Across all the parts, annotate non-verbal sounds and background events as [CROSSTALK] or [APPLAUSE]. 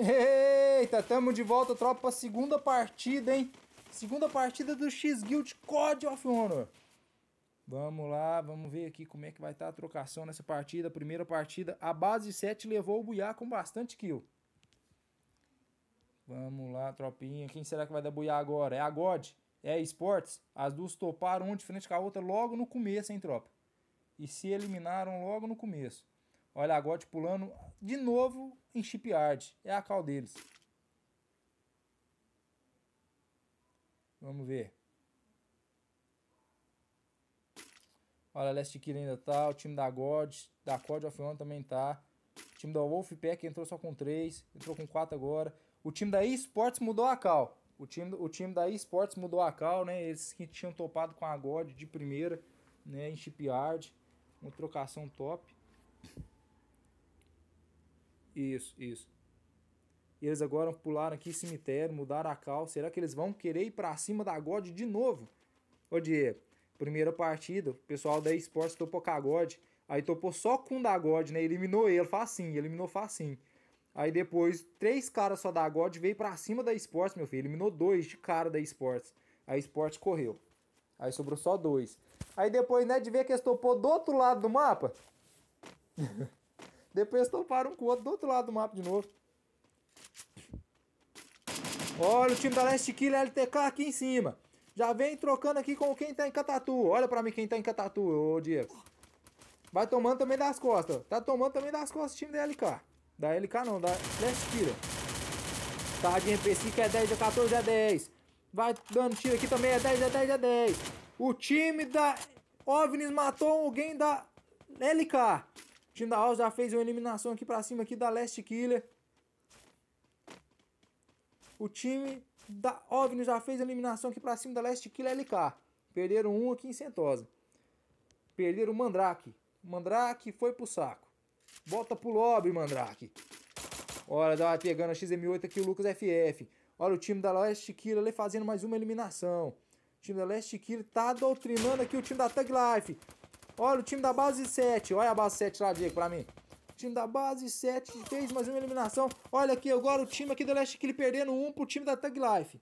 Eita, tamo de volta, tropa, segunda partida, hein? Segunda partida do X-Guild Code of Honor. Vamos lá, vamos ver aqui como é que vai estar tá a trocação nessa partida. Primeira partida, a base 7 levou o Buiá com bastante kill. Vamos lá, tropinha. Quem será que vai dar Buiá agora? É a God? É a Sports? As duas toparam uma de frente com a outra logo no começo, hein, tropa? E se eliminaram logo no começo. Olha a God pulando de novo em Shipyard. É a cal deles. Vamos ver. Olha, a Last Kill ainda tá. O time da God, da God of One também tá. O time da Wolfpack entrou só com 3, entrou com 4 agora. O time da eSports mudou a cal. O time, o time da eSports mudou a cal, né? Eles que tinham topado com a God de primeira, né? Em Shipyard. Uma trocação top. Isso, isso. E eles agora pularam aqui cemitério, mudaram a cal. Será que eles vão querer ir para cima da God de novo? Ô Diego, primeira partida, o pessoal da Esportes topou com a God. Aí topou só com o da God, né? Eliminou ele, facinho, eliminou facinho. Aí depois, três caras só da God veio para cima da Esportes, meu filho. Eliminou dois de cara da Esportes. A Esportes correu. Aí sobrou só dois. Aí depois, né, de ver que eles topou do outro lado do mapa. [LAUGHS] Depois eles toparam um com o outro do outro lado do mapa de novo. Olha o time da Last Kill LTK aqui em cima. Já vem trocando aqui com quem tá em Catatu. Olha pra mim quem tá em Catatu, ô Diego. Vai tomando também das costas. Tá tomando também das costas o time da LK. Da LK não, da Last Kill. Tá de que é 10, é 14, é 10. Vai dando tiro aqui também, é 10, é 10, é 10. O time da OVNIs matou alguém da LK. O time da House já fez uma eliminação aqui pra cima aqui da Last Killer. O time da OVNI já fez a eliminação aqui pra cima da Last Killer LK. Perderam um aqui em Sentosa. Perderam o Mandrake. Mandrake foi pro saco. Bota pro lobby, Mandrake. Olha, tá pegando a XM8 aqui o Lucas FF. Olha o time da Last Killer ali fazendo mais uma eliminação. O time da Last Killer tá doutrinando aqui o time da Tag Life. Olha o time da base 7. Olha a base 7 lá, Diego, pra mim. O time da base 7 fez mais uma eliminação. Olha aqui agora o time aqui do Last Kill perdendo 1 um pro time da Tag Life.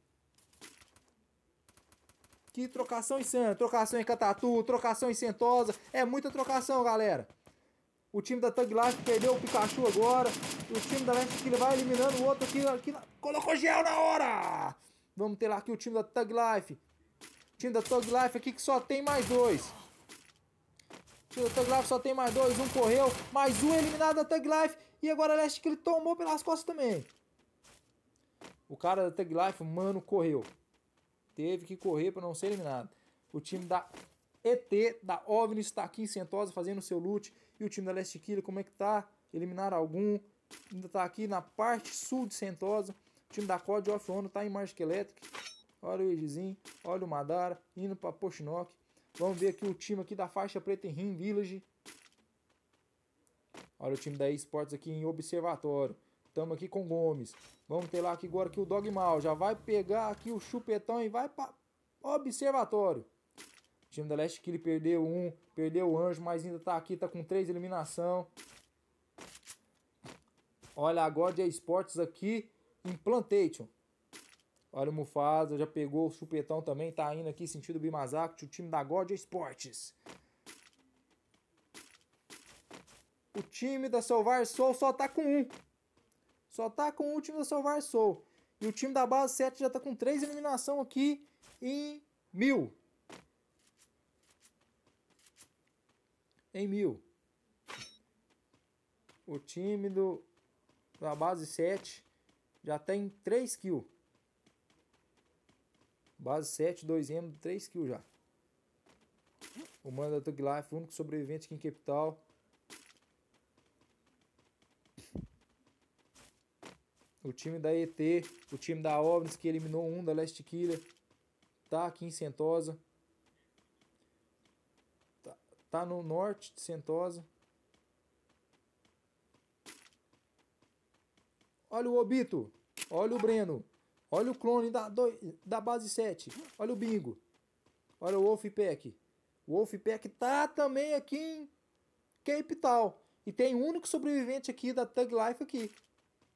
Que trocação insana. Trocação em Catatu, trocação em Sentosa. É muita trocação, galera. O time da Tug Life perdeu o Pikachu agora. O time da Last Kill vai eliminando o outro aqui. aqui na... Colocou gel na hora! Vamos ter lá aqui o time da Tug Life. O time da Tug Life aqui que só tem mais dois. O Thug Life só tem mais dois. Um correu. Mais um eliminado da Thug Life. E agora a Last que ele tomou pelas costas também. O cara da Thug Life, mano, correu. Teve que correr para não ser eliminado. O time da ET, da OVNI, está aqui em Sentosa fazendo seu loot. E o time da Last Killer, como é que tá? Eliminar algum. Ainda está aqui na parte sul de Sentosa. O time da COD Off Ono está em Magic Electric. Olha o Egizinho, olha o Madara, indo para Pochinoc. Vamos ver aqui o time aqui da faixa preta em Rim Village. Olha o time da Esportes aqui em Observatório. Tamo aqui com Gomes. Vamos ter lá aqui agora que o Dogmal já vai pegar aqui o chupetão e vai para Observatório. O time da Leste que ele perdeu um, perdeu o Anjo, mas ainda está aqui, está com três eliminação. Olha agora de esportes aqui, em Plantation. Olha o Mufasa, já pegou o chupetão também, tá indo aqui sentido Bimazaki, o time da God Esportes. O time da Salvar Soul só tá com um. Só tá com um o time da Salvar Soul. E o time da base 7 já tá com três eliminação aqui em mil. Em mil. O time do, da base 7 já tem tá 3 kills. Base 7, 2M, 3 kills já. O mano da Tug Life, o único sobrevivente aqui em Capital. O time da ET, o time da OVNIS que eliminou um da Last Killer. Tá aqui em Sentosa. Tá, tá no norte de Sentosa. Olha o Obito. Olha o Breno. Olha o clone da, do, da base 7. Olha o bingo. Olha o Wolfpack. O Wolfpack tá também aqui em Cape Town. E tem o único sobrevivente aqui da Tug Life aqui.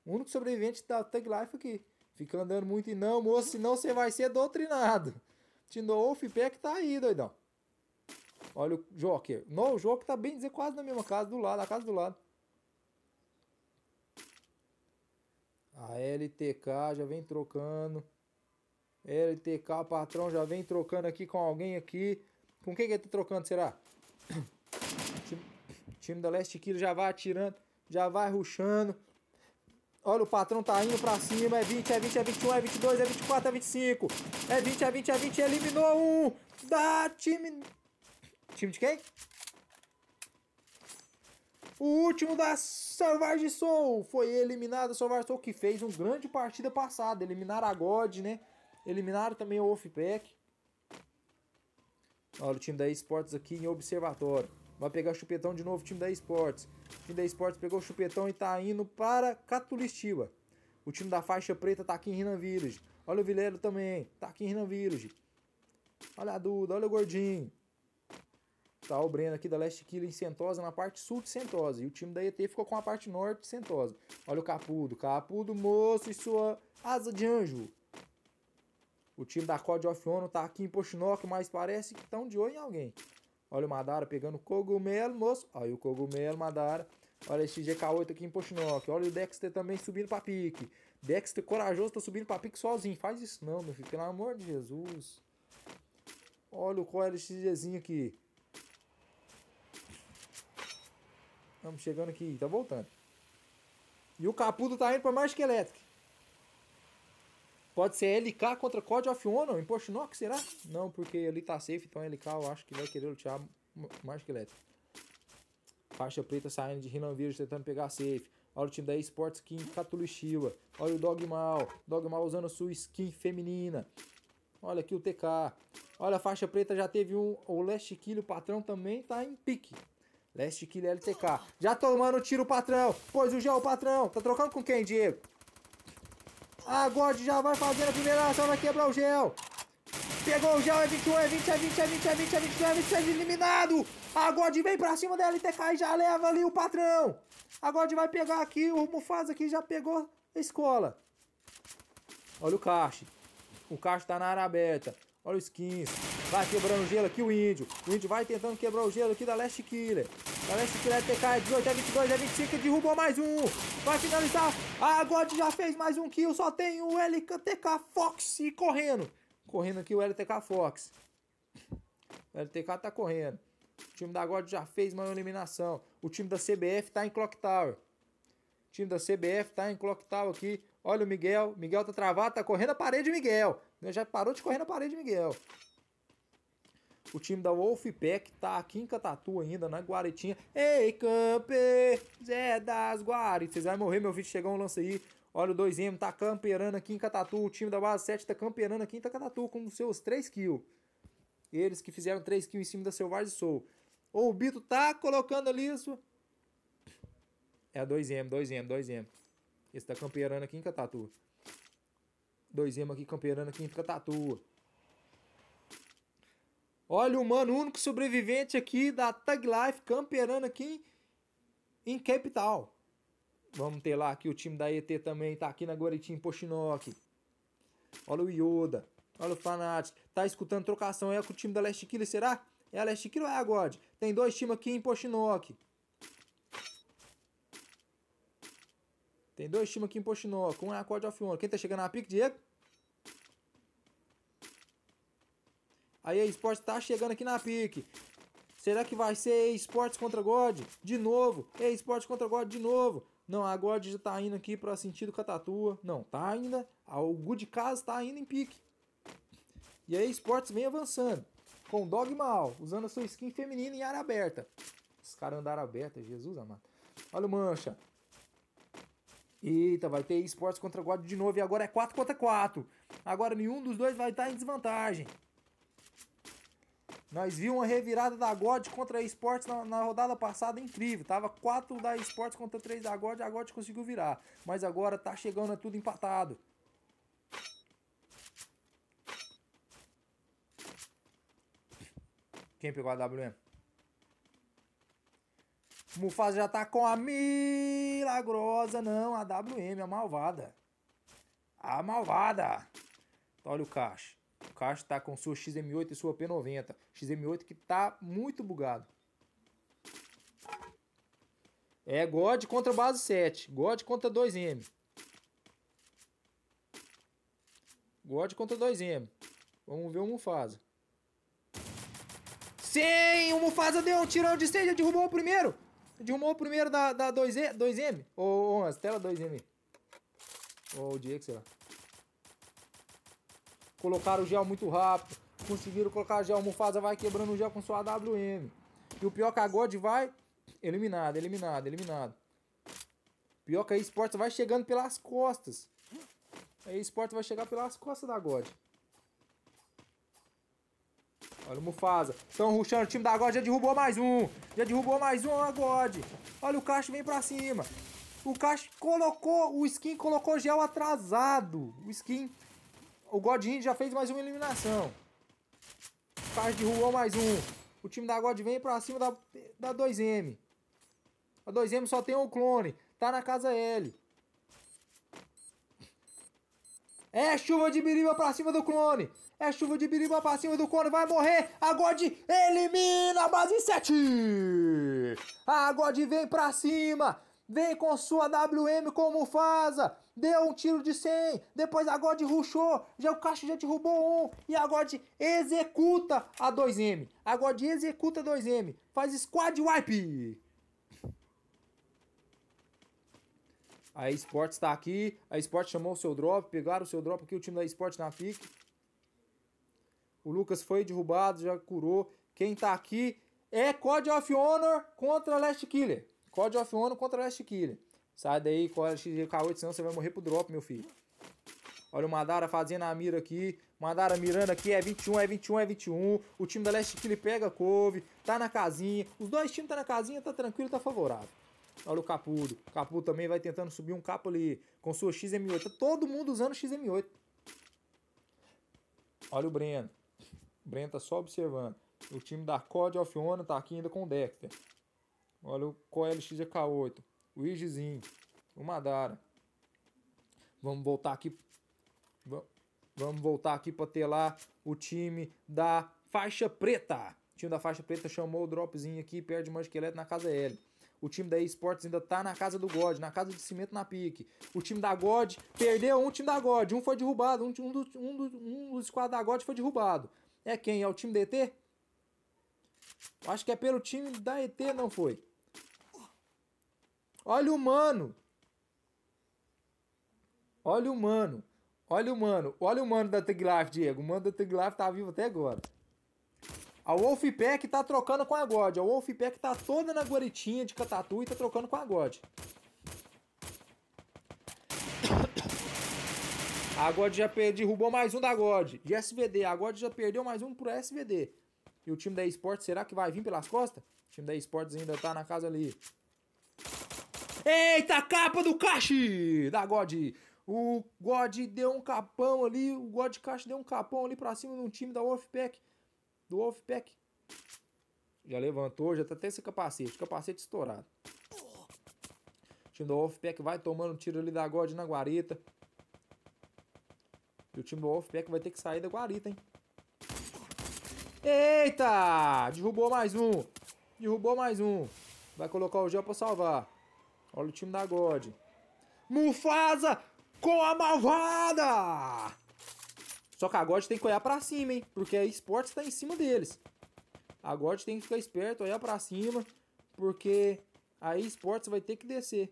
O único sobrevivente da Tug Life aqui. Fica andando muito e não, moço, senão você vai ser doutrinado. O Wolfpack tá aí, doidão. Olha o Joker. Não, o Joker tá bem dizer quase na mesma casa, do lado, a casa do lado. A LTK já vem trocando. LTK, patrão, já vem trocando aqui com alguém aqui. Com quem que ele tá trocando, será? O [COUGHS] time, time da Last Kilo já vai atirando, já vai ruxando. Olha, o patrão tá indo pra cima. É 20, é 20, é 21, é 22, é 24, é 25. É 20, é 20, é 20. Eliminou um da time... Time de quem? O último da Savage Soul foi eliminado. A Savage Soul que fez um grande partida passada. Eliminaram a God, né? Eliminaram também o Wolfpack. Olha o time da Esportes aqui em observatório. Vai pegar o chupetão de novo, o time da Esportes. O time da Esportes pegou o chupetão e tá indo para Catulistiba. O time da faixa preta tá aqui em Renan Village. Olha o Vileiro também, tá aqui em Renan Village. Olha a Duda, olha o Gordinho. Tá o Breno aqui da Leste Killer em Sentosa, na parte sul de Sentosa. E o time da ET ficou com a parte norte de Sentosa. Olha o Capudo. Capudo, moço, e sua asa de anjo. O time da Code of Honor tá aqui em Pochinoc, mas parece que estão de olho em alguém. Olha o Madara pegando cogumelo, moço. Olha o cogumelo, Madara. Olha esse GK8 aqui em Pochinoc. Olha o Dexter também subindo pra pique. Dexter corajoso, tá subindo pra pique sozinho. Faz isso não, meu filho. Pelo amor de Jesus. Olha o Coelho XGzinho aqui. Estamos chegando aqui, tá voltando. E o Caputo tá indo pra March elétrica. Pode ser LK contra Code of Honor em Nox, será? Não, porque ali tá safe, então LK eu acho que vai querer lutear March elétrica. Faixa preta saindo de Rinan tentando pegar safe. Olha o time da Esports Skin Catulishiwa. Olha o Dogmal. Dogmal usando sua skin feminina. Olha aqui o TK. Olha a faixa preta já teve um. O Last Kill, o patrão também tá em pique. Last Kill LTK. Já tomando tiro o patrão. Pois o gel, o patrão. Tá trocando com quem, Diego? A God já vai fazer a primeira ação, vai quebrar o gel. Pegou o gel, é 21, é 20, é 20, é 20, é 20, é 20, é eliminado. A God vem pra cima da LTK e já leva ali o patrão. A God vai pegar aqui, o Mufasa aqui já pegou a escola. Olha o caixa. O caixa tá na área aberta. Olha o skins. Vai quebrando o gelo aqui o índio. O índio vai tentando quebrar o gelo aqui da Last Killer. Da Last Killer é TK, é 18, é 22, é 25. Derrubou mais um. Vai finalizar. A God já fez mais um kill. Só tem o LTK Fox correndo. Correndo aqui o LTK Fox. O LTK tá correndo. O time da God já fez mais uma eliminação. O time da CBF tá em Clock Tower. O time da CBF tá em Clock Tower aqui. Olha o Miguel. Miguel tá travado, tá correndo a parede, Miguel. Né, já parou de correr na parede, Miguel. O time da Wolfpack tá aqui em Catatu ainda, na Guaritinha. Ei, camper! Zé das Guari! Vocês vão morrer, meu vídeo. Chegou um lance aí. Olha o 2M, tá camperando aqui em Catatu. O time da base 7 tá camperando aqui em Catatu com seus 3 kills. Eles que fizeram 3 kills em cima da Selvagem Soul. O Bito tá colocando ali isso. É 2M, 2M, 2M. Esse tá camperando aqui em Catatu. Dois ema aqui campeirando aqui em Catatua. Olha o mano, único sobrevivente aqui da Tag Life, campeirando aqui em, Capital. Vamos ter lá aqui o time da ET também, tá aqui na em Pochinok. Olha o Yoda, olha o Fanatic. Tá escutando trocação, é com o time da Last Killer, será? É a Last Killer ou é a God? Tem dois times aqui em Pochinok. Tem dois times aqui em Pochinok, um é a God of Honor. Quem tá chegando na pique, Diego? Aí A Sports tá chegando aqui na pique. Será que vai ser EA Sports contra God? De novo. É EA Sports contra God de novo. Não, a God já tá indo aqui para sentido Catatua. Não, tá ainda. O Good Casa tá ainda em pique. E a Sports vem avançando. Com Dogma usando a sua skin feminina em área aberta. Os caras andaram aberta, Jesus amado. Olha o Mancha. Eita, vai ter esportes contra God de novo. E agora é 4 contra 4. Agora nenhum dos dois vai estar tá em desvantagem. Nós vimos uma revirada da God contra a Esportes na, na, rodada passada incrível. Tava 4 da Esportes contra 3 da God, a God conseguiu virar. Mas agora tá chegando é tudo empatado. Quem pegou a WM? Mufasa já tá com a milagrosa. Não, a WM, a malvada. A malvada. Olha o caixa. Castro tá com sua XM8 e sua P90. XM8 que tá muito bugado. É God contra base 7. God contra 2M. God contra 2M. Vamos ver o Mufasa. Sim! O Mufasa deu um tirão de sede. Derrubou o primeiro. Derrubou o primeiro da, da 2E, 2M. Ô, oh, oh, tela 2M. Ô, oh, o Diego, sei lá. Colocaram o gel muito rápido. Conseguiram colocar gel. Mufasa vai quebrando o gel com sua WM. E o Pioca é God vai eliminado, eliminado, eliminado. Pioca Esportes vai chegando pelas costas. A Esportes vai chegar pelas costas da God. Olha o Mufasa. Estão ruxando o time da God. Já derrubou mais um. Já derrubou mais um a God. Olha o Cacho vem pra cima. O Cacho colocou... O skin colocou gel atrasado. O skin o Godin já fez mais uma eliminação. Faz de Juan mais um. O time da God vem pra cima da, da 2M. A 2M só tem um clone. Tá na casa L. É chuva de biriba pra cima do clone. É chuva de biriba pra cima do clone. Vai morrer. A God elimina a base 7. A God vem pra cima. Vem com sua WM como faza deu um tiro de 100, depois a God rushou, já o Caixa já derrubou um, e a God executa a 2M. A God executa a 2M, faz squad wipe. A Sport está aqui, a Sport chamou o seu drop, pegaram o seu drop aqui, o time da Sport na tá pique. O Lucas foi derrubado, já curou. Quem está aqui é code of Honor contra Last Killer. code of Honor contra Last Killer. Sai daí, corre XGK8, senão você vai morrer pro drop, meu filho. Olha o Madara fazendo a mira aqui. Madara mirando aqui, é 21, é 21, é 21. O time da Leste que ele pega couve, tá na casinha. Os dois times tá na casinha, tá tranquilo, tá favorável. Olha o Capudo. O Capudo também vai tentando subir um capo ali com sua XM8. Tá todo mundo usando XM8. Olha o Breno. O Breno tá só observando. O time da COD of Honor tá aqui ainda com o Dexter. Olha o xk 8 o Igizinho, o Madara. Vamos voltar aqui. Vamos voltar aqui para ter lá o time da faixa preta. O time da faixa preta chamou o dropzinho aqui, perde mais esqueleto na casa L. O time da Esports ainda tá na casa do God, na casa de cimento na pique. O time da God perdeu um time da God, um foi derrubado, um, um, do, um, do, um dos quadros da God foi derrubado. É quem? É o time da ET? Acho que é pelo time da ET, não foi? Olha o mano, Olha o mano, Olha o mano. Olha o mano da Tag Life, Diego. O mano da Tag Life tá vivo até agora. A Wolfpack tá trocando com a God. A Wolfpack tá toda na guaritinha de Catatu e tá trocando com a God. [COUGHS] A God já derrubou mais um da God. De SVD. A God já perdeu mais um pro SVD. E o time da Esportes, será que vai vir pelas costas? O time da Esportes ainda tá na casa ali. Eita, capa do Cache! Da God! O God deu um capão ali, o God Cache deu um capão ali pra cima no time da Wolfpack. Do Wolfpack. Já levantou, já tá até esse capacete. Capacete estourado. O time da Wolfpack vai tomando tiro ali da God na guarita. E o time do Wolfpack vai ter que sair da guarita, hein? Eita! Derrubou mais um. Derrubou mais um. Vai colocar o gel pra salvar. Olha o time da God. Mufasa com a malvada! Só que a God tem que olhar pra cima, hein? Porque a Sports tá em cima deles. A God tem que ficar esperto, olhar pra cima. Porque a Sports vai ter que descer.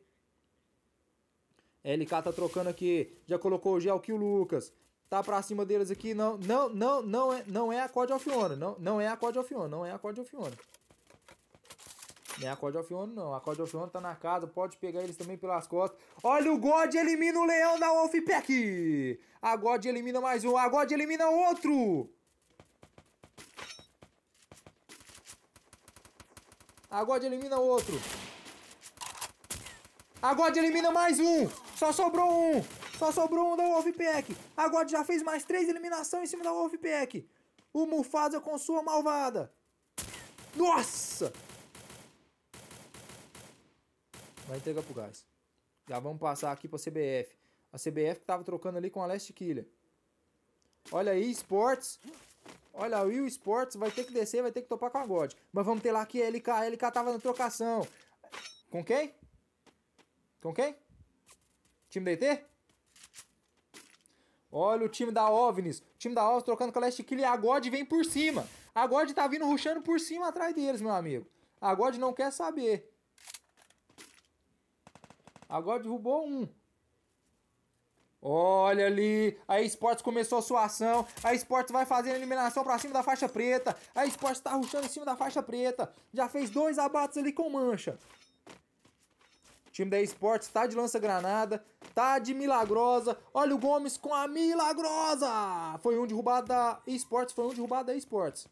LK tá trocando aqui. Já colocou o gel que o Lucas. Tá pra cima deles aqui. Não, não, não, não é, não é a Code Alfiona. Não, não é a Code Alfiona. Não é a Code Alfiona. Nem a Code of Honor, não. A Code of Honor tá na casa, pode pegar eles também pelas costas. Olha o God, elimina o leão da Wolfpack! A God elimina mais um, a God elimina outro! A God elimina outro. A God elimina mais um! Só sobrou um! Só sobrou um da Wolfpack! A God já fez mais três eliminações em cima da Wolfpack! O Mufasa com sua malvada! Nossa! Vai entregar pro gás. Já vamos passar aqui pra CBF. A CBF que tava trocando ali com a Last Killer. Olha aí, Sports. Olha, o Will Sports vai ter que descer, vai ter que topar com a God. Mas vamos ter lá que LK. A LK tava na trocação. Com quem? Com quem? Time DT? Olha o time da OVNIs. O time da OVNIs trocando com a Last Killer. E a God vem por cima. A God tá vindo ruxando por cima atrás deles, meu amigo. A God não quer saber. Agora derrubou um. Olha ali, a Esportes começou sua ação, a Esportes vai fazendo eliminação para cima da faixa preta, a Esportes tá ruxando em cima da faixa preta, já fez dois abates ali com mancha. O time da Esportes tá de lança-granada, tá de milagrosa, olha o Gomes com a milagrosa! Foi um derrubado da Esportes, foi um derrubado da Esportes.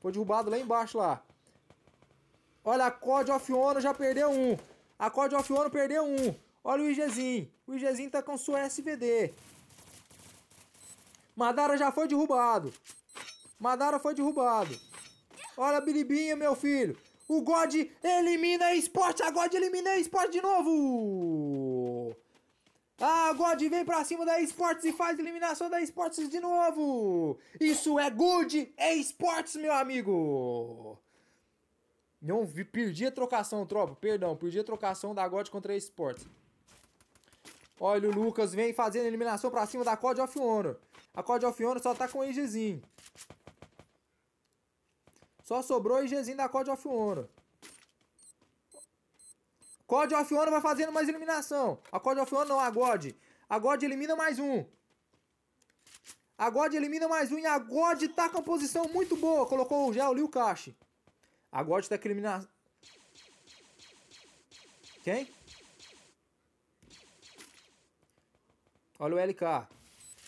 Foi derrubado lá embaixo lá. Olha, a Code of Honor já perdeu um. A Code of Honor perdeu um. Olha o IGzinho. O IGzinho tá com sua SVD. Madara já foi derrubado. Madara foi derrubado. Olha a Bilibinha, meu filho. O God elimina a esporte. A God elimina a esporte de novo. A God vem pra cima da esportes e faz eliminação da esportes de novo. Isso é good Esports meu amigo. Não vi, perdi a trocação, tropa. Perdão, perdi a trocação da God contra a Esports. Olha o Lucas, vem fazendo eliminação pra cima da Code of Honor. A Code of Honor só tá com o Só sobrou o da Code of Honor. Code of Honor vai fazendo mais eliminação. A Code of Honor não, a God. A God elimina mais um. A God elimina mais um e a God tá com a posição muito boa. Colocou o Gel e Kashi. Agote da eliminando, Quem? Olha o LK.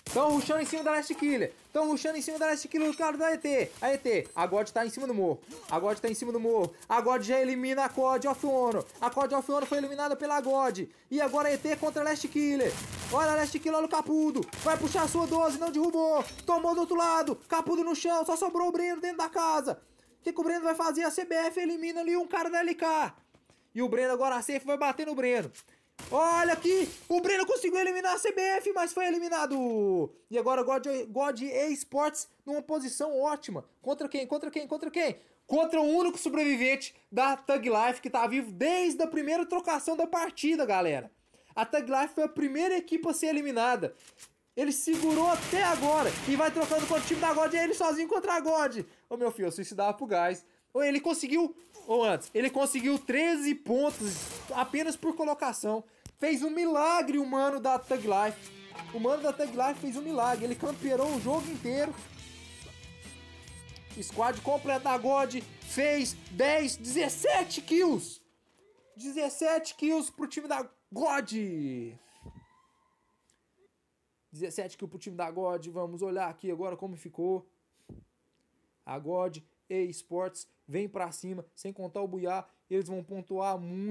Estão ruxando em cima da Last Killer. Estão ruxando em cima da Last Killer do cara da ET. A ET. A God tá em cima do morro. A God tá em cima do morro. A God já elimina a COD of Honor. A COD of Honor foi eliminada pela God. E agora a ET contra a Last Killer. Olha a Last Killer, olha o Capudo. Vai puxar a sua 12, não derrubou. Tomou do outro lado. Capudo no chão, só sobrou o Breno dentro da casa que, que o Breno vai fazer? A CBF elimina ali um cara da LK. E o Breno agora a safe vai bater no Breno. Olha aqui, o Breno conseguiu eliminar a CBF, mas foi eliminado. E agora God, God Esports numa posição ótima. Contra quem? Contra quem? Contra quem? Contra o único sobrevivente da Tag Life que tá vivo desde a primeira trocação da partida, galera. A Tag Life foi a primeira equipe a ser eliminada. Ele segurou até agora e vai trocando contra o time da God e é ele sozinho contra a God. Ô meu filho, eu suicidava pro gás. Ou ele conseguiu, ou antes, ele conseguiu 13 pontos apenas por colocação. Fez um milagre o mano da Tug Life. O mano da Tug Life fez um milagre. Ele campeou o jogo inteiro. Squad completo da God fez 10, 17 kills. 17 kills pro time da God. 17 que pro time da God. Vamos olhar aqui agora como ficou. A God e Esportes vem para cima, sem contar o Buiá, eles vão pontuar muito.